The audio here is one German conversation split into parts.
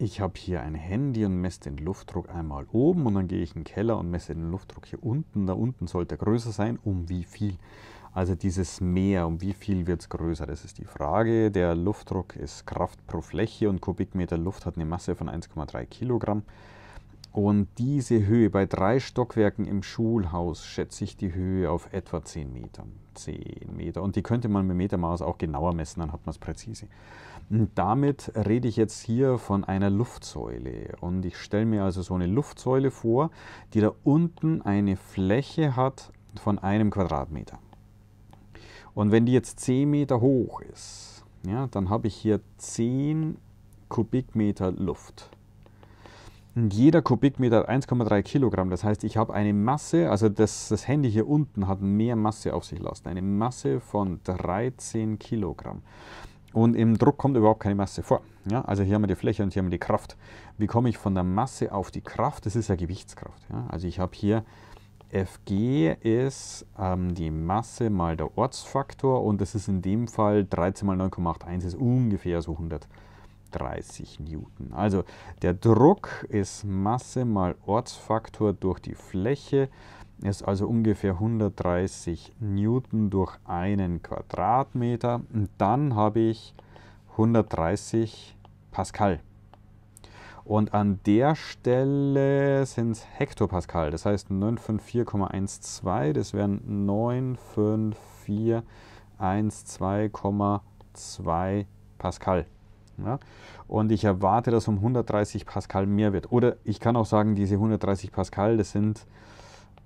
ich habe hier ein Handy und messe den Luftdruck einmal oben und dann gehe ich in den Keller und messe den Luftdruck hier unten. Da unten sollte er größer sein. Um wie viel? Also dieses Meer, um wie viel wird es größer? Das ist die Frage. Der Luftdruck ist Kraft pro Fläche und Kubikmeter Luft hat eine Masse von 1,3 Kilogramm. Und diese Höhe bei drei Stockwerken im Schulhaus schätze ich die Höhe auf etwa 10 Meter. 10 Meter. Und die könnte man mit Metermaß auch genauer messen, dann hat man es präzise. Und damit rede ich jetzt hier von einer Luftsäule. Und ich stelle mir also so eine Luftsäule vor, die da unten eine Fläche hat von einem Quadratmeter. Und wenn die jetzt 10 Meter hoch ist, ja, dann habe ich hier 10 Kubikmeter Luft. Jeder Kubikmeter hat 1,3 Kilogramm. Das heißt, ich habe eine Masse, also das, das Handy hier unten hat mehr Masse auf sich lassen. Eine Masse von 13 Kilogramm. Und im Druck kommt überhaupt keine Masse vor. Ja, also hier haben wir die Fläche und hier haben wir die Kraft. Wie komme ich von der Masse auf die Kraft? Das ist ja Gewichtskraft. Ja, also ich habe hier Fg ist ähm, die Masse mal der Ortsfaktor und das ist in dem Fall 13 mal 9,81 ist ungefähr so 100. 30 Newton. Also der Druck ist Masse mal Ortsfaktor durch die Fläche, ist also ungefähr 130 Newton durch einen Quadratmeter. Und dann habe ich 130 Pascal. Und an der Stelle sind es Hektopascal, das heißt 954,12, das wären 954,12,2 Pascal. Ja? Und ich erwarte, dass um 130 Pascal mehr wird. Oder ich kann auch sagen, diese 130 Pascal, das sind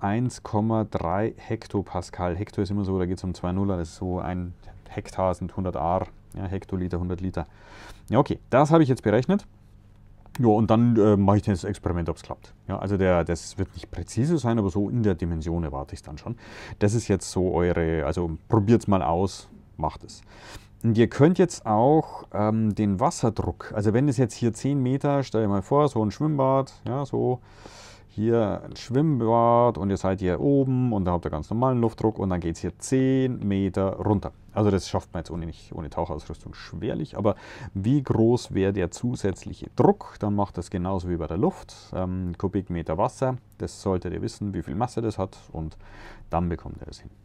1,3 Hektopascal. Hekto ist immer so, da geht es um 2,0, das ist so ein Hektar sind 100 AR, ja, Hektoliter, 100 Liter. Ja, okay, das habe ich jetzt berechnet. Ja, und dann äh, mache ich das Experiment, ob es klappt. Ja, also der, das wird nicht präzise sein, aber so in der Dimension erwarte ich es dann schon. Das ist jetzt so eure, also probiert es mal aus, macht es. Und ihr könnt jetzt auch ähm, den Wasserdruck, also wenn es jetzt hier 10 Meter, stell dir mal vor, so ein Schwimmbad, ja, so hier ein Schwimmbad und ihr seid hier oben und da habt ihr ganz normalen Luftdruck und dann geht es hier 10 Meter runter. Also das schafft man jetzt ohne, nicht, ohne Tauchausrüstung schwerlich, aber wie groß wäre der zusätzliche Druck? Dann macht das genauso wie bei der Luft, ähm, Kubikmeter Wasser, das solltet ihr wissen, wie viel Masse das hat und dann bekommt ihr das hin.